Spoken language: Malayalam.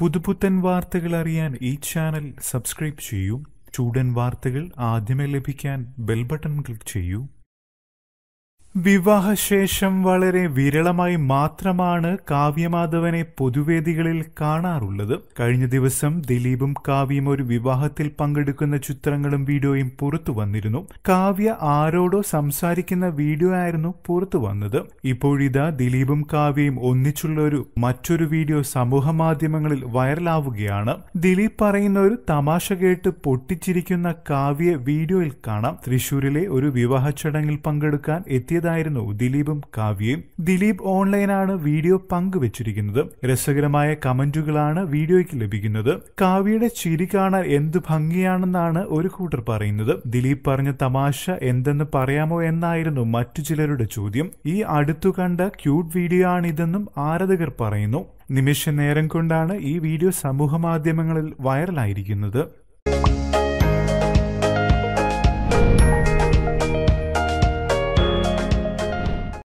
പുതുപുത്തൻ വാർത്തകൾ അറിയാൻ ഈ ചാനൽ സബ്സ്ക്രൈബ് ചെയ്യൂ ചൂടൻ വാർത്തകൾ ആദ്യമേ ലഭിക്കാൻ ബെൽ ബട്ടൺ ക്ലിക്ക് ചെയ്യൂ വിവാഹശേഷം വളരെ വിരളമായി മാത്രമാണ് കാവ്യമാധവനെ പൊതുവേദികളിൽ കാണാറുള്ളത് കഴിഞ്ഞ ദിവസം ദിലീപും കാവ്യയും ഒരു വിവാഹത്തിൽ പങ്കെടുക്കുന്ന ചിത്രങ്ങളും വീഡിയോയും പുറത്തു വന്നിരുന്നു കാവ്യ ആരോടോ സംസാരിക്കുന്ന വീഡിയോ ആയിരുന്നു പുറത്തു വന്നത് ഇപ്പോഴിതാ ദിലീപും കാവ്യയും ഒന്നിച്ചുള്ള ഒരു മറ്റൊരു വീഡിയോ സമൂഹ മാധ്യമങ്ങളിൽ വൈറലാവുകയാണ് ദിലീപ് പറയുന്ന ഒരു തമാശ കേട്ട് പൊട്ടിച്ചിരിക്കുന്ന കാവ്യ വീഡിയോയിൽ കാണാം തൃശൂരിലെ ഒരു വിവാഹ ചടങ്ങിൽ പങ്കെടുക്കാൻ എത്തിയത് പങ്കുവച്ചതായിരുന്നു ദിലീപും കാവ്യയും ദിലീപ് ഓൺലൈനാണ് വീഡിയോ പങ്കുവച്ചിരിക്കുന്നത് രസകരമായ കമന്റുകളാണ് വീഡിയോയ്ക്ക് ലഭിക്കുന്നത് കാവ്യയുടെ ചിരി കാണാൻ എന്ത് ഭംഗിയാണെന്നാണ് ഒരു കൂട്ടർ പറയുന്നത് ദിലീപ് പറഞ്ഞ തമാശ എന്തെന്ന് പറയാമോ എന്നായിരുന്നു മറ്റു ചിലരുടെ ചോദ്യം ഈ അടുത്തു കണ്ട ക്യൂട്ട് വീഡിയോ ആണിതെന്നും ആരാധകർ പറയുന്നു നിമിഷ നേരം കൊണ്ടാണ് ഈ വീഡിയോ സമൂഹ മാധ്യമങ്ങളിൽ വൈറലായിരിക്കുന്നത്